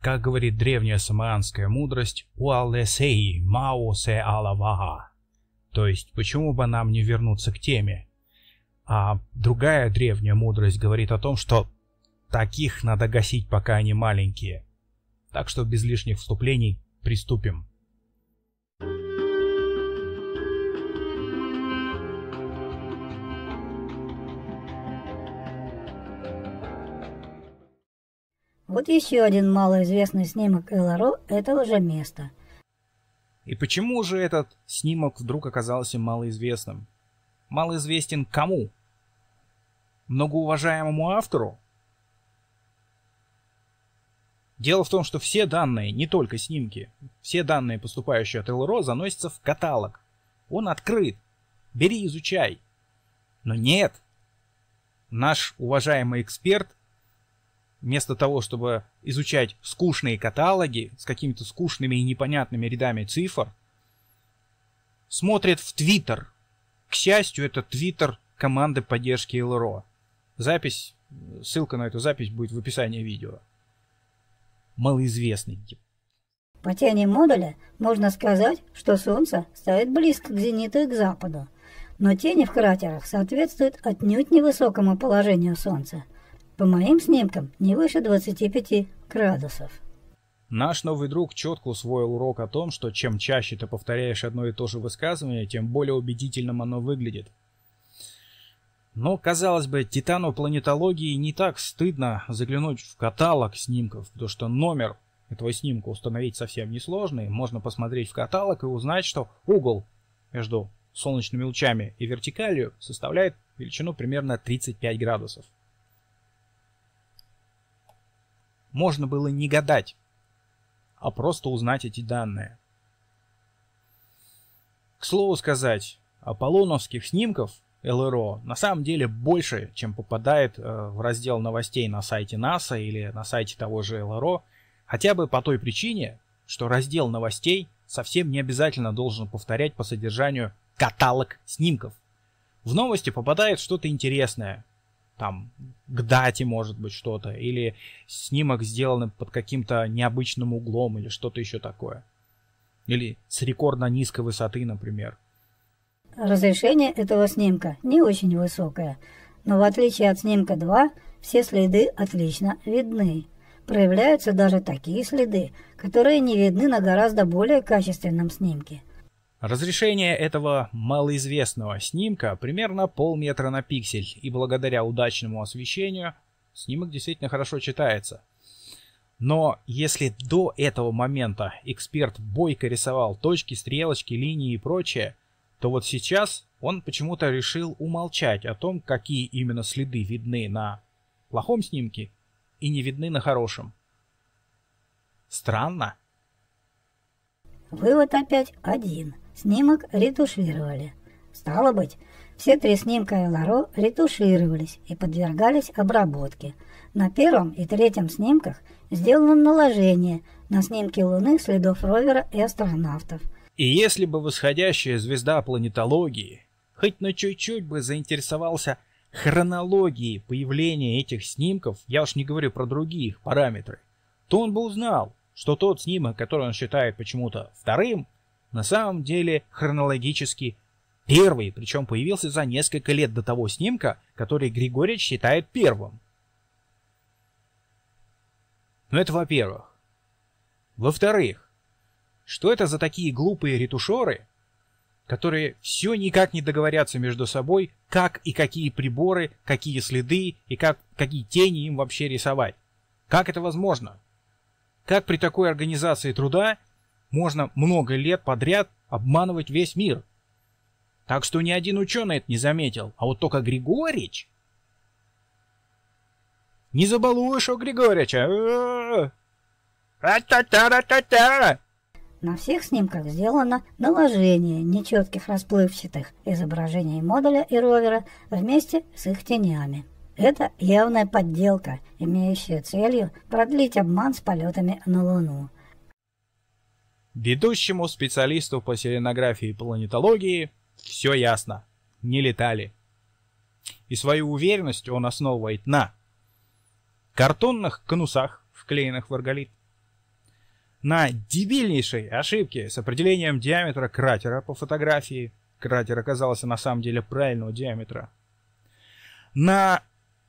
Как говорит древняя самаанская мудрость «Уалесей маосе алаваа», то есть почему бы нам не вернуться к теме? А другая древняя мудрость говорит о том, что таких надо гасить, пока они маленькие. Так что без лишних вступлений приступим. Вот еще один малоизвестный снимок Эларо – это уже место. И почему же этот снимок вдруг оказался малоизвестным? Малоизвестен кому? Многоуважаемому автору? Дело в том, что все данные, не только снимки, все данные, поступающие от ЛРО, заносятся в каталог. Он открыт. Бери, изучай. Но нет. Наш уважаемый эксперт – вместо того, чтобы изучать скучные каталоги с какими-то скучными и непонятными рядами цифр, смотрит в Твиттер. К счастью, это Твиттер команды поддержки ЛРО. Запись, ссылка на эту запись будет в описании видео. Малоизвестный тип. По тени модуля можно сказать, что Солнце стоит близко к зениту и к западу, но тени в кратерах соответствуют отнюдь невысокому положению Солнца – по моим снимкам не выше 25 градусов. Наш новый друг четко усвоил урок о том, что чем чаще ты повторяешь одно и то же высказывание, тем более убедительным оно выглядит. Но, казалось бы, титану планетологии не так стыдно заглянуть в каталог снимков, потому что номер этого снимка установить совсем несложно, и можно посмотреть в каталог и узнать, что угол между солнечными лучами и вертикалью составляет величину примерно 35 градусов. можно было не гадать, а просто узнать эти данные. К слову сказать, аполлоновских снимков ЛРО на самом деле больше, чем попадает э, в раздел новостей на сайте НАСА или на сайте того же ЛРО, хотя бы по той причине, что раздел новостей совсем не обязательно должен повторять по содержанию каталог снимков. В новости попадает что-то интересное, там к дате, может быть, что-то, или снимок сделан под каким-то необычным углом, или что-то еще такое. Или с рекордно низкой высоты, например. Разрешение этого снимка не очень высокое, но в отличие от снимка 2, все следы отлично видны. Проявляются даже такие следы, которые не видны на гораздо более качественном снимке – Разрешение этого малоизвестного снимка примерно полметра на пиксель, и благодаря удачному освещению снимок действительно хорошо читается. Но если до этого момента эксперт бойко рисовал точки, стрелочки, линии и прочее, то вот сейчас он почему-то решил умолчать о том, какие именно следы видны на плохом снимке и не видны на хорошем. Странно. Вывод опять один – Снимок ретушировали. Стало быть, все три снимка Эларо ретушировались и подвергались обработке. На первом и третьем снимках сделано наложение на снимки Луны следов ровера и астронавтов. И если бы восходящая звезда планетологии хоть на чуть-чуть бы заинтересовался хронологией появления этих снимков, я уж не говорю про другие их параметры, то он бы узнал, что тот снимок, который он считает почему-то вторым – на самом деле хронологически первый, причем появился за несколько лет до того снимка, который Григорьевич считает первым. Но ну, это во-первых. Во-вторых, что это за такие глупые ретушеры, которые все никак не договорятся между собой, как и какие приборы, какие следы и как, какие тени им вообще рисовать? Как это возможно? Как при такой организации труда можно много лет подряд обманывать весь мир. Так что ни один ученый это не заметил, а вот только Григорич... Не забалуешь у Григорича! На всех снимках сделано наложение нечетких расплывчатых изображений модуля и ровера вместе с их тенями. Это явная подделка, имеющая целью продлить обман с полетами на Луну. Ведущему специалисту по селенографии и планетологии все ясно. Не летали. И свою уверенность он основывает на картонных конусах, вклеенных в оргалит, на дебильнейшей ошибке с определением диаметра кратера по фотографии. Кратер оказался на самом деле правильного диаметра. На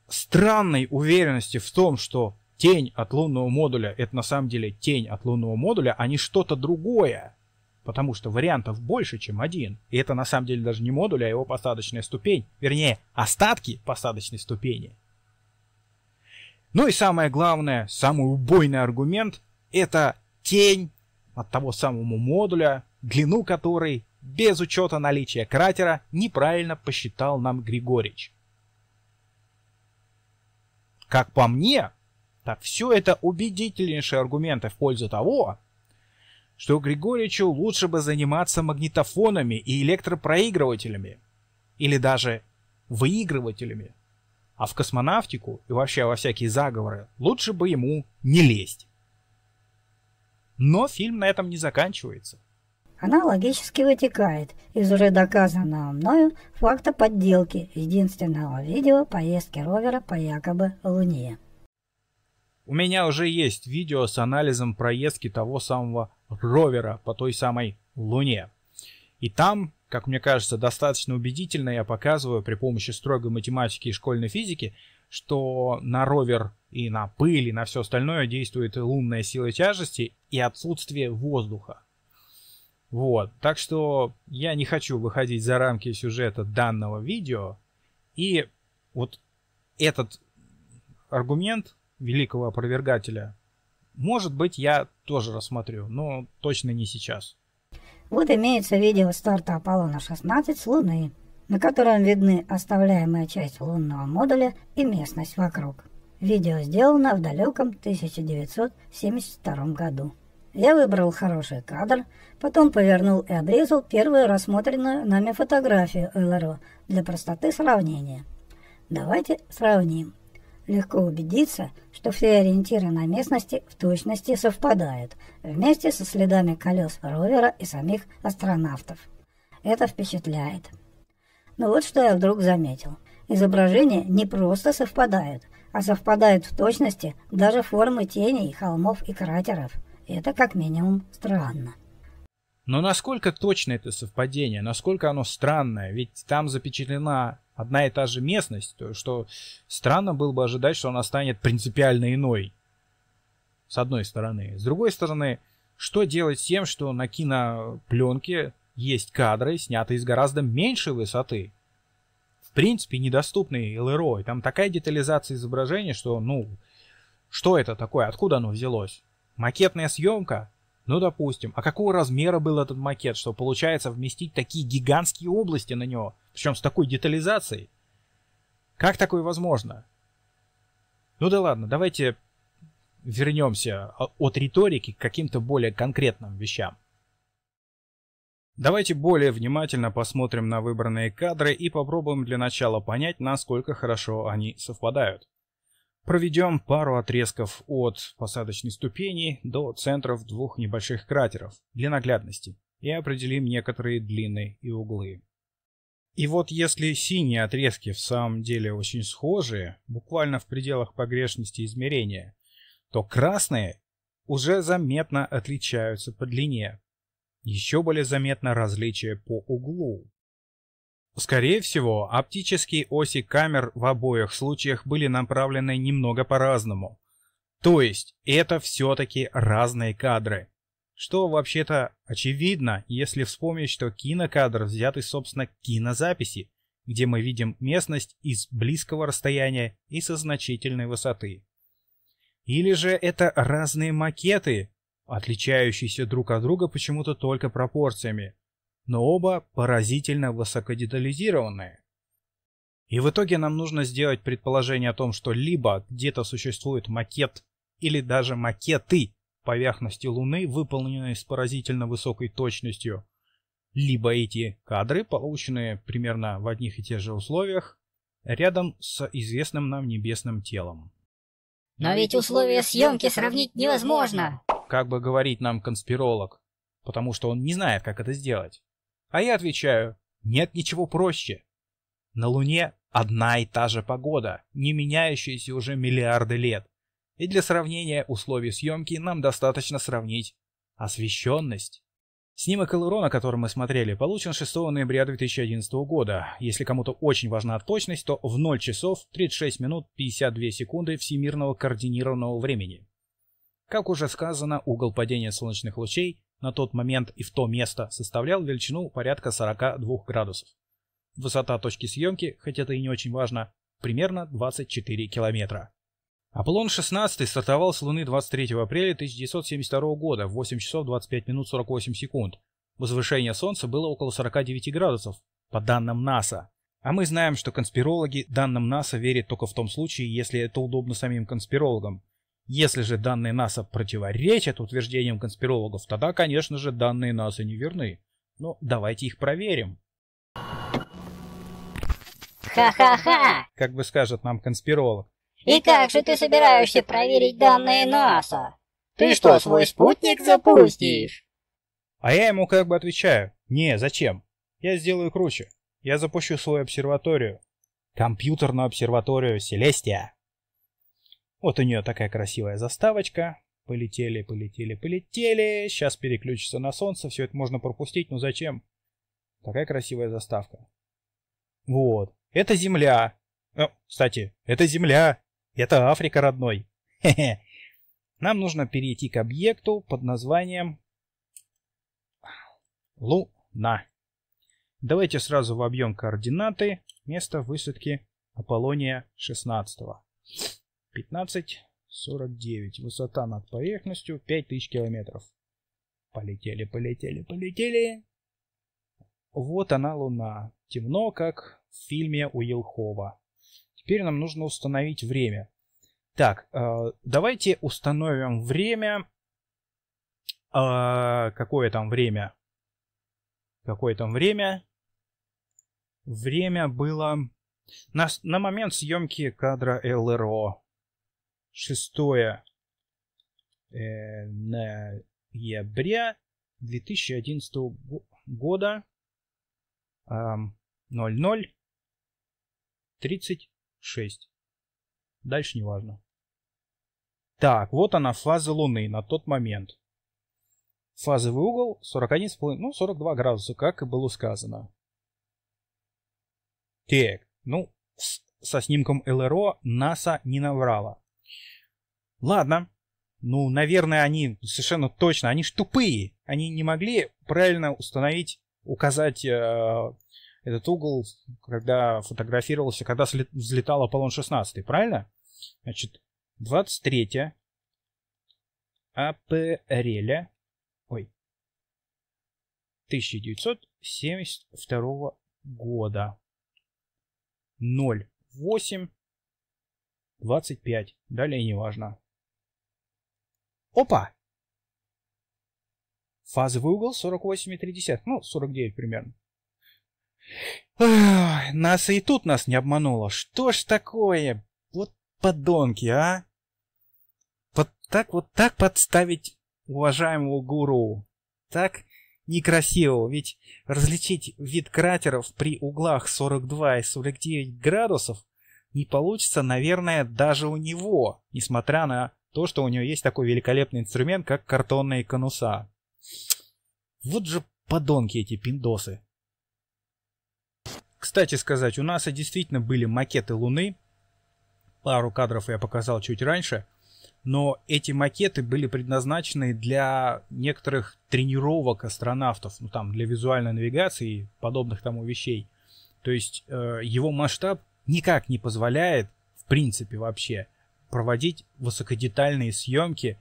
странной уверенности в том, что тень от лунного модуля — это на самом деле тень от лунного модуля, а не что-то другое. Потому что вариантов больше, чем один. И это на самом деле даже не модуль, а его посадочная ступень. Вернее, остатки посадочной ступени. Ну и самое главное, самый убойный аргумент — это тень от того самого модуля, длину которой без учета наличия кратера неправильно посчитал нам Григорич. Как по мне, так все это убедительнейшие аргументы в пользу того, что Григорьевичу лучше бы заниматься магнитофонами и электропроигрывателями, или даже выигрывателями. А в космонавтику и вообще во всякие заговоры лучше бы ему не лезть. Но фильм на этом не заканчивается. Она логически вытекает из уже доказанного мною факта подделки единственного видео поездки ровера по якобы Луне. У меня уже есть видео с анализом проездки того самого ровера по той самой Луне. И там, как мне кажется, достаточно убедительно я показываю при помощи строгой математики и школьной физики, что на ровер и на пыль, и на все остальное действует лунная сила тяжести и отсутствие воздуха. Вот, так что я не хочу выходить за рамки сюжета данного видео, и вот этот аргумент великого опровергателя, может быть, я тоже рассмотрю, но точно не сейчас. Вот имеется видео старта Аполлона-16 с Луны, на котором видны оставляемая часть лунного модуля и местность вокруг. Видео сделано в далеком 1972 году. Я выбрал хороший кадр, потом повернул и обрезал первую рассмотренную нами фотографию ЛРО для простоты сравнения. Давайте сравним легко убедиться, что все ориентиры на местности в точности совпадают, вместе со следами колес ровера и самих астронавтов. Это впечатляет. Но ну вот что я вдруг заметил. Изображения не просто совпадают, а совпадают в точности даже формы теней, холмов и кратеров. Это как минимум странно. Но насколько точно это совпадение, насколько оно странное, ведь там запечатлена одна и та же местность, то что странно было бы ожидать, что она станет принципиально иной. С одной стороны. С другой стороны, что делать с тем, что на кинопленке есть кадры, снятые с гораздо меньшей высоты? В принципе, недоступные ЛРО. И там такая детализация изображения, что, ну, что это такое, откуда оно взялось? Макетная съемка? Ну, допустим. А какого размера был этот макет, что получается вместить такие гигантские области на него? Причем с такой детализацией? Как такое возможно? Ну да ладно, давайте вернемся а, от риторики к каким-то более конкретным вещам. Давайте более внимательно посмотрим на выбранные кадры и попробуем для начала понять, насколько хорошо они совпадают. Проведем пару отрезков от посадочной ступени до центров двух небольших кратеров для наглядности и определим некоторые длины и углы. И вот если синие отрезки в самом деле очень схожие, буквально в пределах погрешности измерения, то красные уже заметно отличаются по длине. Еще более заметно различия по углу. Скорее всего, оптические оси камер в обоих случаях были направлены немного по-разному. То есть это все-таки разные кадры. Что вообще-то очевидно, если вспомнить, что кинокадр взят из, собственно, кинозаписи, где мы видим местность из близкого расстояния и со значительной высоты. Или же это разные макеты, отличающиеся друг от друга почему-то только пропорциями но оба поразительно высокодетализированные. И в итоге нам нужно сделать предположение о том, что либо где-то существует макет или даже макеты поверхности Луны, выполненные с поразительно высокой точностью, либо эти кадры, полученные примерно в одних и тех же условиях, рядом с известным нам небесным телом. Но ведь условия съемки сравнить невозможно. Как бы говорит нам конспиролог, потому что он не знает, как это сделать. А я отвечаю, нет ничего проще. На Луне одна и та же погода, не меняющаяся уже миллиарды лет. И для сравнения условий съемки нам достаточно сравнить освещенность. Снимок Элрона, который мы смотрели, получен 6 ноября 2011 года. Если кому-то очень важна точность, то в 0 часов 36 минут 52 секунды всемирного координированного времени. Как уже сказано, угол падения солнечных лучей на тот момент и в то место составлял величину порядка 42 градусов. Высота точки съемки, хоть это и не очень важно, примерно 24 километра. Аполлон-16 стартовал с Луны 23 апреля 1972 года в 8 часов 25 минут 48 секунд. Возвышение Солнца было около 49 градусов, по данным НАСА. А мы знаем, что конспирологи данным НАСА верят только в том случае, если это удобно самим конспирологам. Если же данные НАСА противоречат утверждениям конспирологов, тогда, конечно же, данные НАСА неверны. Но давайте их проверим. Ха-ха-ха! Как бы скажет нам конспиролог. И как же ты собираешься проверить данные НАСА? Ты что, свой спутник запустишь? А я ему как бы отвечаю. Не, зачем? Я сделаю круче. Я запущу свою обсерваторию. Компьютерную обсерваторию Селестия. Вот у нее такая красивая заставочка. Полетели, полетели, полетели. Сейчас переключится на солнце. Все это можно пропустить, но ну зачем? Такая красивая заставка. Вот. Это земля. О, э, кстати, это земля. Это Африка, родной. Хе-хе. Нам нужно перейти к объекту под названием Луна. Давайте сразу вобьем координаты места высадки Аполлония 16. 15,49. Высота над поверхностью 5000 километров. Полетели, полетели, полетели. Вот она, Луна. Темно, как в фильме у Елхова. Теперь нам нужно установить время. Так, э, давайте установим время. Э, какое там время? Какое там время? Время было... На, на момент съемки кадра ЛРО. 6 э, ноября 2011 года 0036. Дальше не важно. Так, вот она фаза Луны на тот момент. Фазовый угол 41,5, ну 42 градуса, как и было сказано. Так, ну, со снимком ЛРО НАСА не наврала. Ладно. Ну, наверное, они совершенно точно, они ж тупые. Они не могли правильно установить, указать э, этот угол, когда фотографировался, когда взлетал Аполлон-16, правильно? Значит, 23 апреля ой, 1972 года. 08 25, далее неважно. Опа! Фазовый угол 48,3, ну, 49 примерно. Ах, нас и тут нас не обмануло. Что ж такое? Вот подонки, а? Вот так, вот так подставить уважаемого гуру. Так некрасиво, ведь различить вид кратеров при углах 42 и 49 градусов не получится, наверное, даже у него, несмотря на то, что у него есть такой великолепный инструмент, как картонные конуса. Вот же подонки эти пиндосы. Кстати сказать, у нас и действительно были макеты Луны. Пару кадров я показал чуть раньше. Но эти макеты были предназначены для некоторых тренировок астронавтов, ну там для визуальной навигации и подобных тому вещей. То есть э, его масштаб никак не позволяет, в принципе вообще, проводить высокодетальные съемки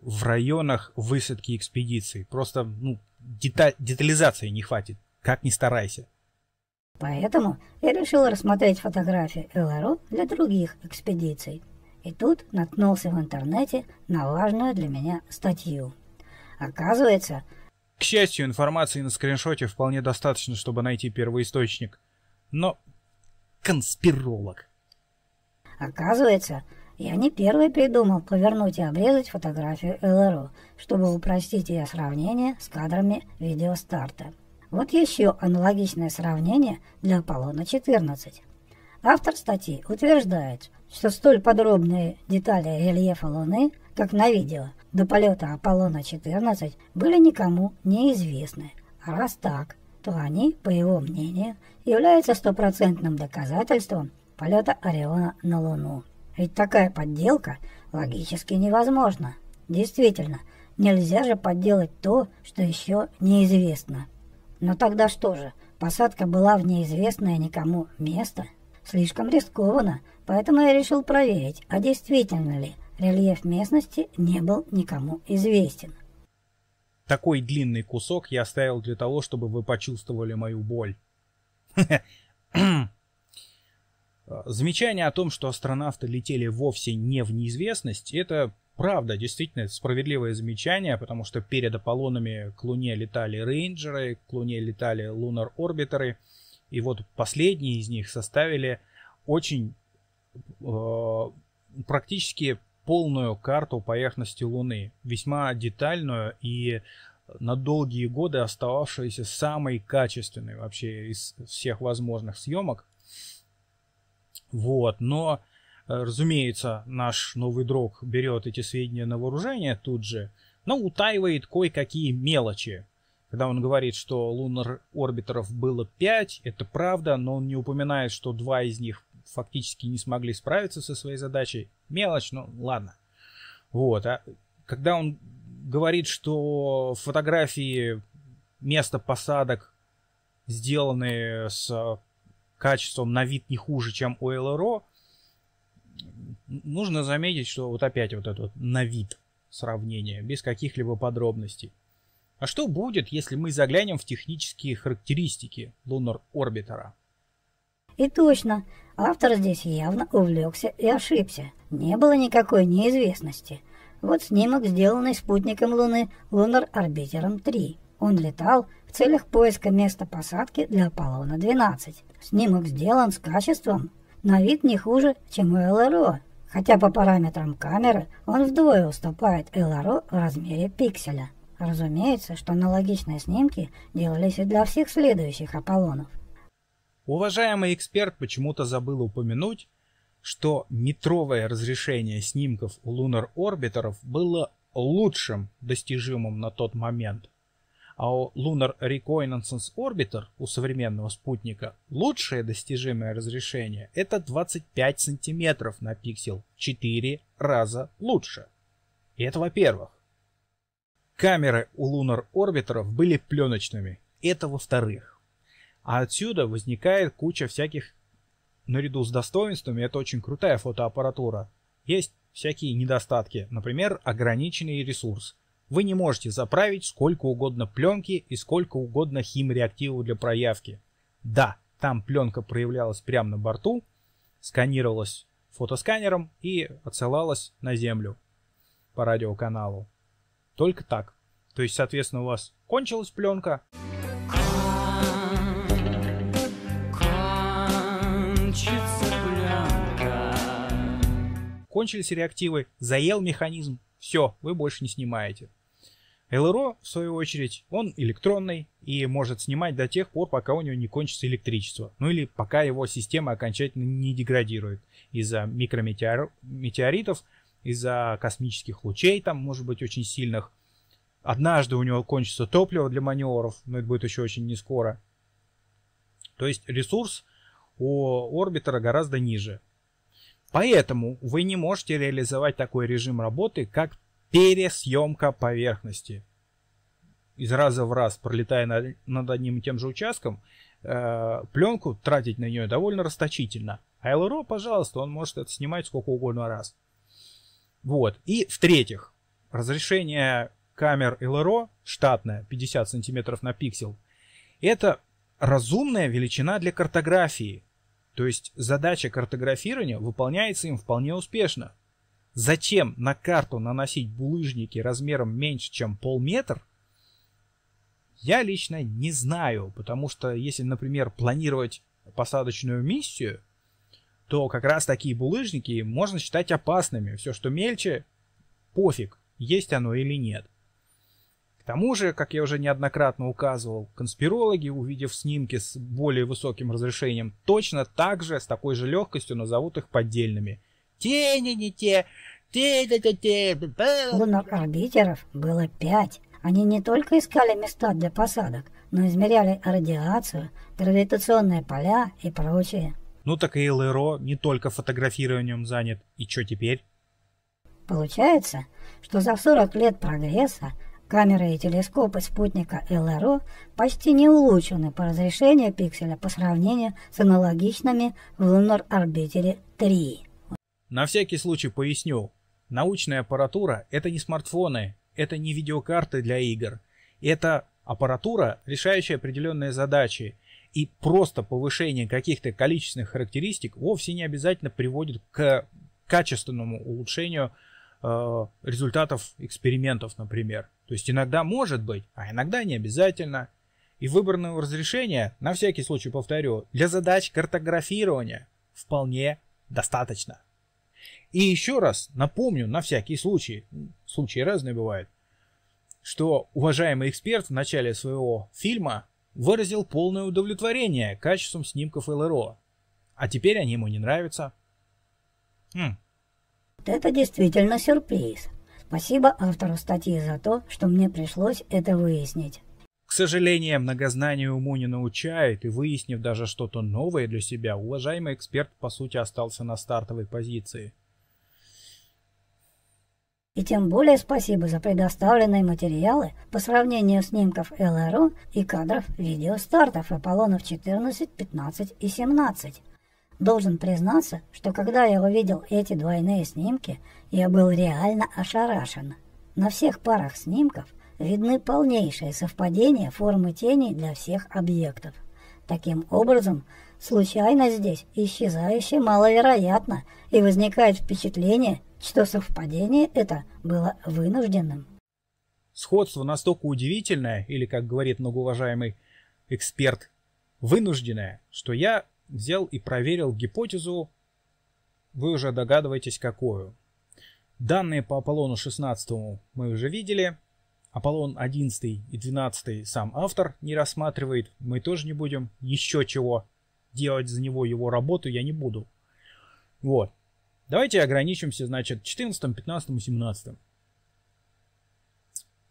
в районах высадки экспедиции. Просто ну, деталь, детализации не хватит, как ни старайся. Поэтому я решил рассмотреть фотографии ЛРО для других экспедиций. И тут наткнулся в интернете на важную для меня статью. Оказывается... К счастью, информации на скриншоте вполне достаточно, чтобы найти первоисточник. Но конспиролог. Оказывается, я не первый придумал повернуть и обрезать фотографию ЛРО, чтобы упростить ее сравнение с кадрами видеостарта. Вот еще аналогичное сравнение для Аполлона-14. Автор статьи утверждает, что столь подробные детали рельефа Луны, как на видео, до полета Аполлона-14 были никому неизвестны. А раз так, то они, по его мнению, являются стопроцентным доказательством полета Ориона на Луну. Ведь такая подделка логически невозможна. Действительно, нельзя же подделать то, что еще неизвестно. Но тогда что же, посадка была в неизвестное никому место? Слишком рискованно, поэтому я решил проверить, а действительно ли рельеф местности не был никому известен. Такой длинный кусок я оставил для того, чтобы вы почувствовали мою боль. Замечание о том, что астронавты летели вовсе не в неизвестность, это правда, действительно справедливое замечание, потому что перед Аполлонами к Луне летали рейнджеры, к Луне летали лунар-орбитеры, и вот последние из них составили очень э, практически полную карту поверхности Луны, весьма детальную и на долгие годы остававшуюся самой качественной вообще из всех возможных съемок. Вот, но, э, разумеется, наш новый друг берет эти сведения на вооружение тут же, но утаивает кое-какие мелочи. Когда он говорит, что лунар орбитеров было 5, это правда, но он не упоминает, что два из них фактически не смогли справиться со своей задачей. Мелочь, ну ладно. Вот, а когда он говорит, что фотографии места посадок сделаны с качеством на вид не хуже, чем у ЛРО, нужно заметить, что вот опять вот это вот на вид сравнение, без каких-либо подробностей. А что будет, если мы заглянем в технические характеристики лунар орбитера? И точно, автор здесь явно увлекся и ошибся. Не было никакой неизвестности. Вот снимок, сделанный спутником Луны Lunar Orbiter 3. Он летал в целях поиска места посадки для Аполлона-12. Снимок сделан с качеством на вид не хуже, чем у ЛРО, хотя по параметрам камеры он вдвое уступает ЛРО в размере пикселя. Разумеется, что аналогичные снимки делались и для всех следующих Аполлонов. Уважаемый эксперт почему-то забыл упомянуть, что метровое разрешение снимков у лунар-орбитеров было лучшим достижимым на тот момент, а у Lunar Reconnaissance Orbiter, у современного спутника, лучшее достижимое разрешение — это 25 сантиметров на пиксел, 4 раза лучше. И это во-первых. Камеры у Lunar Orbiter были пленочными, это во-вторых. А отсюда возникает куча всяких, наряду с достоинствами, это очень крутая фотоаппаратура, есть всякие недостатки, например, ограниченный ресурс. Вы не можете заправить сколько угодно пленки и сколько угодно химреактивов для проявки. Да, там пленка проявлялась прямо на борту, сканировалась фотосканером и отсылалась на Землю по радиоканалу. Только так. То есть, соответственно, у вас кончилась пленка, кончились реактивы, заел механизм, все, вы больше не снимаете. ЛРО, в свою очередь, он электронный и может снимать до тех пор, пока у него не кончится электричество. Ну или пока его система окончательно не деградирует из-за микрометеоритов, из-за космических лучей, там, может быть, очень сильных. Однажды у него кончится топливо для маневров, но это будет еще очень не скоро. То есть ресурс у орбитера гораздо ниже. Поэтому вы не можете реализовать такой режим работы, как пересъемка поверхности. Из раза в раз, пролетая над, над одним и тем же участком, э, пленку тратить на нее довольно расточительно. А ЛРО, пожалуйста, он может это снимать сколько угодно раз. Вот. И в-третьих, разрешение камер ЛРО штатное, 50 сантиметров на пиксель, это разумная величина для картографии – то есть задача картографирования выполняется им вполне успешно. Зачем на карту наносить булыжники размером меньше, чем полметра, я лично не знаю, потому что если, например, планировать посадочную миссию, то как раз такие булыжники можно считать опасными. Все, что мельче, пофиг, есть оно или нет. К тому же, как я уже неоднократно указывал, конспирологи, увидев снимки с более высоким разрешением, точно так же, с такой же легкостью назовут их поддельными. Тени не те, те те те те Лунок орбитеров было пять. Они не только искали места для посадок, но измеряли радиацию, гравитационные поля и прочее. Ну так и ЛРО не только фотографированием занят. И что теперь? Получается, что за 40 лет прогресса Камеры и телескопы спутника ЛРО почти не улучшены по разрешению пикселя по сравнению с аналогичными в Lunar Orbiter 3. На всякий случай поясню. Научная аппаратура — это не смартфоны, это не видеокарты для игр. Это аппаратура, решающая определенные задачи. И просто повышение каких-то количественных характеристик вовсе не обязательно приводит к качественному улучшению э, результатов экспериментов, например. То есть иногда может быть, а иногда не обязательно. И выбранного разрешения, на всякий случай повторю, для задач картографирования вполне достаточно. И еще раз напомню на всякий случай, случаи разные бывают, что уважаемый эксперт в начале своего фильма выразил полное удовлетворение качеством снимков ЛРО, а теперь они ему не нравятся. Хм. Это действительно сюрприз. Спасибо автору статьи за то, что мне пришлось это выяснить. К сожалению, многознание уму не научает, и выяснив даже что-то новое для себя, уважаемый эксперт по сути остался на стартовой позиции. И тем более спасибо за предоставленные материалы по сравнению снимков ЛРУ и кадров видеостартов Аполлонов 14, 15 и 17. Должен признаться, что когда я увидел эти двойные снимки, я был реально ошарашен. На всех парах снимков видны полнейшие совпадения формы теней для всех объектов. Таким образом, случайно здесь исчезающе маловероятно, и возникает впечатление, что совпадение это было вынужденным. Сходство настолько удивительное, или, как говорит многоуважаемый эксперт, вынужденное, что я взял и проверил гипотезу, вы уже догадываетесь какую. Данные по Аполлону 16 мы уже видели. Аполлон 11 и 12 сам автор не рассматривает. Мы тоже не будем еще чего делать за него его работу я не буду. Вот. Давайте ограничимся, значит, 14, 15, 17.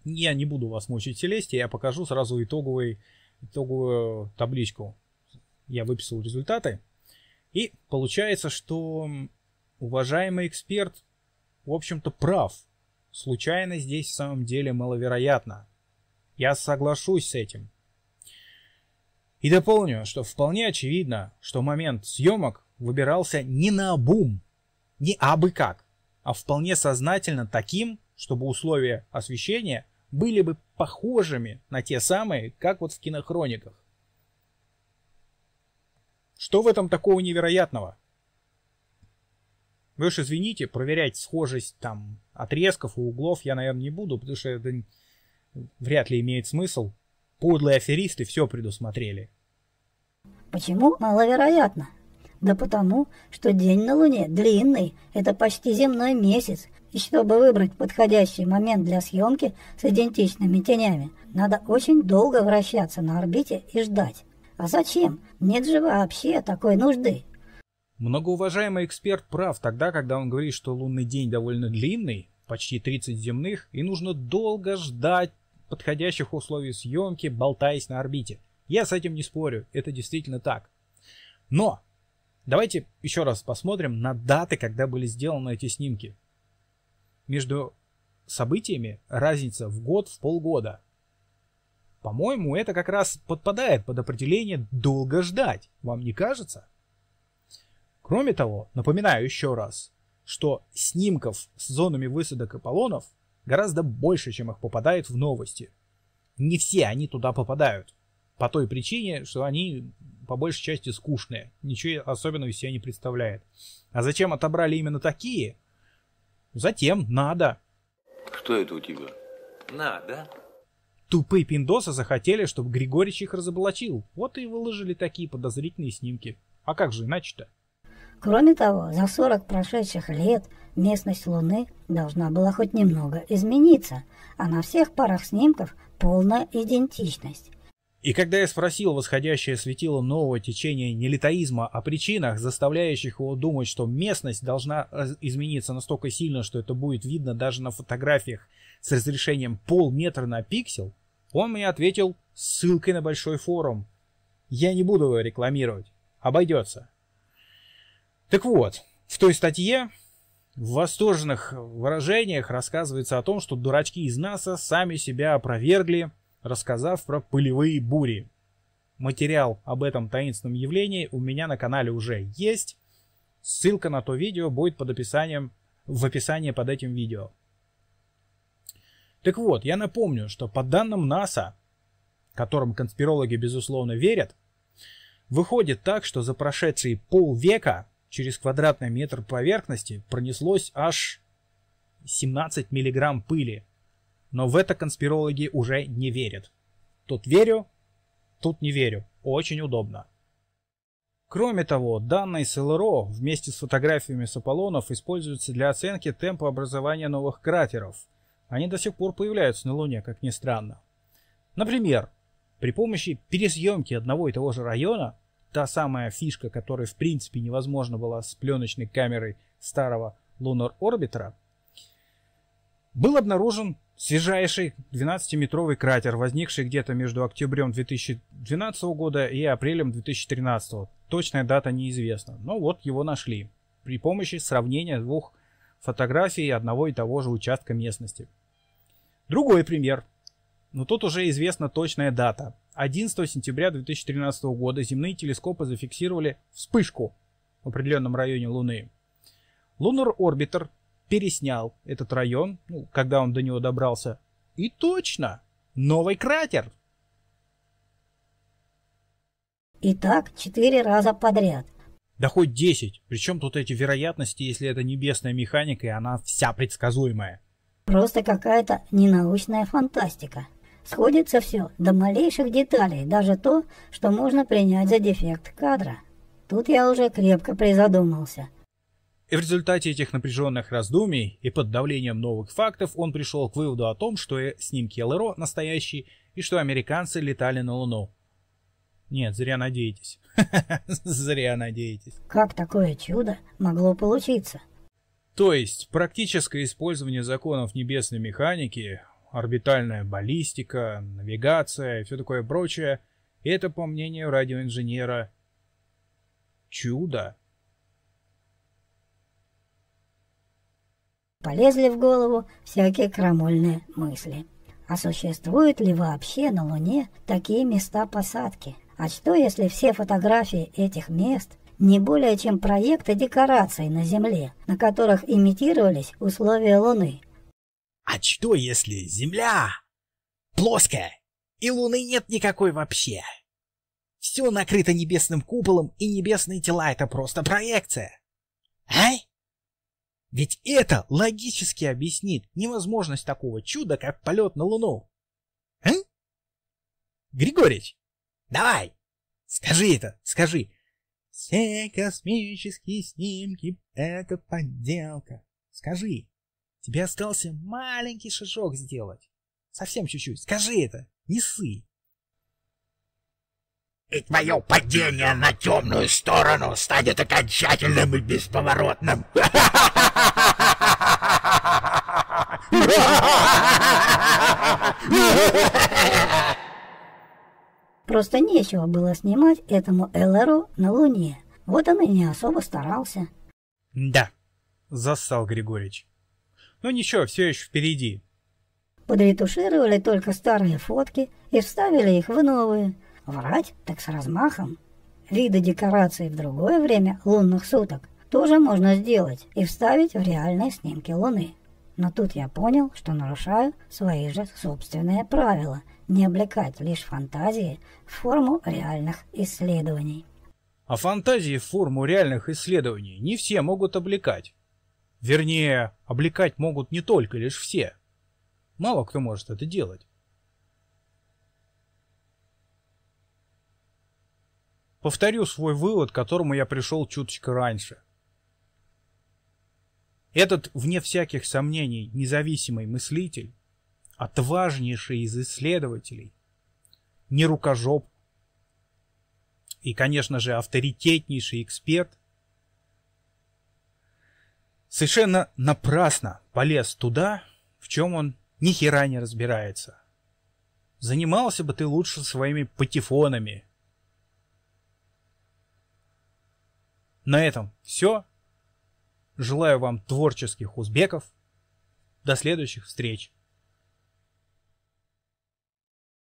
Я не буду вас мучить Селестия, я покажу сразу итоговый, итоговую табличку я выписал результаты. И получается, что уважаемый эксперт, в общем-то, прав. Случайно здесь в самом деле маловероятно. Я соглашусь с этим. И дополню, что вполне очевидно, что момент съемок выбирался не на бум, не абы как, а вполне сознательно таким, чтобы условия освещения были бы похожими на те самые, как вот в кинохрониках. Что в этом такого невероятного? Вы уж извините, проверять схожесть там отрезков и углов я, наверное, не буду, потому что это вряд ли имеет смысл. Подлые аферисты все предусмотрели. Почему маловероятно? Да потому, что день на Луне длинный, это почти земной месяц, и чтобы выбрать подходящий момент для съемки с идентичными тенями, надо очень долго вращаться на орбите и ждать. А зачем? Нет же вообще такой нужды. Многоуважаемый эксперт прав тогда, когда он говорит, что лунный день довольно длинный, почти 30 земных, и нужно долго ждать подходящих условий съемки, болтаясь на орбите. Я с этим не спорю, это действительно так. Но давайте еще раз посмотрим на даты, когда были сделаны эти снимки. Между событиями разница в год, в полгода. По-моему, это как раз подпадает под определение «долго ждать», вам не кажется? Кроме того, напоминаю еще раз, что снимков с зонами высадок Аполлонов гораздо больше, чем их попадает в новости. Не все они туда попадают. По той причине, что они по большей части скучные. Ничего особенного из себя не представляет. А зачем отобрали именно такие? Затем надо. Что это у тебя? Надо. Тупые пиндосы захотели, чтобы Григорич их разоблачил. Вот и выложили такие подозрительные снимки. А как же иначе-то? Кроме того, за 40 прошедших лет местность Луны должна была хоть немного измениться, а на всех парах снимков полная идентичность. И когда я спросил восходящее светило нового течения нелитаизма о а причинах, заставляющих его думать, что местность должна э, измениться настолько сильно, что это будет видно даже на фотографиях с разрешением полметра на пиксель, он мне ответил с ссылкой на большой форум. Я не буду его рекламировать. Обойдется. Так вот, в той статье в восторженных выражениях рассказывается о том, что дурачки из НАСА сами себя опровергли, рассказав про пылевые бури. Материал об этом таинственном явлении у меня на канале уже есть. Ссылка на то видео будет под описанием, в описании под этим видео. Так вот, я напомню, что по данным НАСА, которым конспирологи безусловно верят, выходит так, что за прошедшие полвека через квадратный метр поверхности пронеслось аж 17 миллиграмм пыли. Но в это конспирологи уже не верят. Тут верю, тут не верю. Очень удобно. Кроме того, данные с ЛРО вместе с фотографиями с Аполлонов используются для оценки темпа образования новых кратеров – они до сих пор появляются на Луне, как ни странно. Например, при помощи пересъемки одного и того же района, та самая фишка, которая в принципе невозможно была с пленочной камерой старого Lunar орбитера был обнаружен свежайший 12-метровый кратер, возникший где-то между октябрем 2012 года и апрелем 2013. Точная дата неизвестна, но вот его нашли при помощи сравнения двух фотографии одного и того же участка местности. Другой пример. Но тут уже известна точная дата. 11 сентября 2013 года земные телескопы зафиксировали вспышку в определенном районе Луны. Лунар Орбитер переснял этот район, ну, когда он до него добрался. И точно! Новый кратер! Итак, четыре раза подряд. Да хоть 10. Причем тут эти вероятности, если это небесная механика, и она вся предсказуемая. Просто какая-то ненаучная фантастика. Сходится все до малейших деталей, даже то, что можно принять за дефект кадра. Тут я уже крепко призадумался. И в результате этих напряженных раздумий и под давлением новых фактов он пришел к выводу о том, что э, снимки ЛРО настоящие и что американцы летали на Луну. Нет, зря надеетесь. Зря надеетесь. Как такое чудо могло получиться? То есть, практическое использование законов небесной механики, орбитальная баллистика, навигация и все такое прочее, это, по мнению радиоинженера, чудо. Полезли в голову всякие крамольные мысли. А существуют ли вообще на Луне такие места посадки – а что, если все фотографии этих мест не более чем проекты декораций на Земле, на которых имитировались условия Луны? А что, если Земля плоская и Луны нет никакой вообще? Все накрыто небесным куполом, и небесные тела — это просто проекция. А? Ведь это логически объяснит невозможность такого чуда, как полет на Луну. А? Григорьевич, Давай! Скажи это, скажи. Все космические снимки — это подделка. Скажи, тебе остался маленький шажок сделать. Совсем чуть-чуть. Скажи это, не ссы. И твое падение на темную сторону станет окончательным и бесповоротным. Просто нечего было снимать этому Эллеру на Луне. Вот он и не особо старался. Да, зассал Григорич. Ну ничего, все еще впереди. Подретушировали только старые фотки и вставили их в новые. Врать так с размахом. Виды декораций в другое время лунных суток тоже можно сделать и вставить в реальные снимки Луны. Но тут я понял, что нарушаю свои же собственные правила – не облекать лишь фантазии в форму реальных исследований. А фантазии в форму реальных исследований не все могут облекать. Вернее, облекать могут не только лишь все. Мало кто может это делать. Повторю свой вывод, к которому я пришел чуточку раньше. Этот, вне всяких сомнений, независимый мыслитель отважнейший из исследователей, не рукожоп и, конечно же, авторитетнейший эксперт, совершенно напрасно полез туда, в чем он ни хера не разбирается. Занимался бы ты лучше своими патефонами. На этом все. Желаю вам творческих узбеков. До следующих встреч.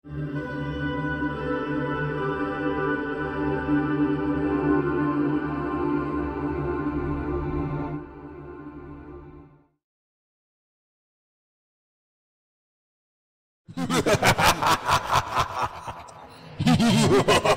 Ha ha ha ha!